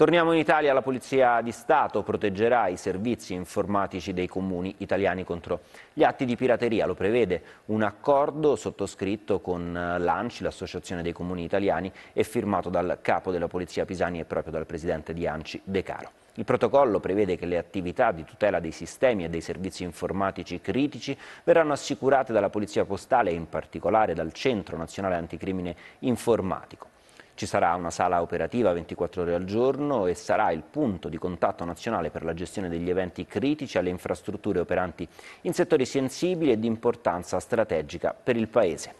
Torniamo in Italia, la Polizia di Stato proteggerà i servizi informatici dei comuni italiani contro gli atti di pirateria. Lo prevede un accordo sottoscritto con eh, l'ANCI, l'Associazione dei Comuni Italiani, e firmato dal capo della Polizia Pisani e proprio dal presidente di ANCI De Caro. Il protocollo prevede che le attività di tutela dei sistemi e dei servizi informatici critici verranno assicurate dalla Polizia Postale e in particolare dal Centro Nazionale Anticrimine Informatico. Ci sarà una sala operativa 24 ore al giorno e sarà il punto di contatto nazionale per la gestione degli eventi critici alle infrastrutture operanti in settori sensibili e di importanza strategica per il Paese.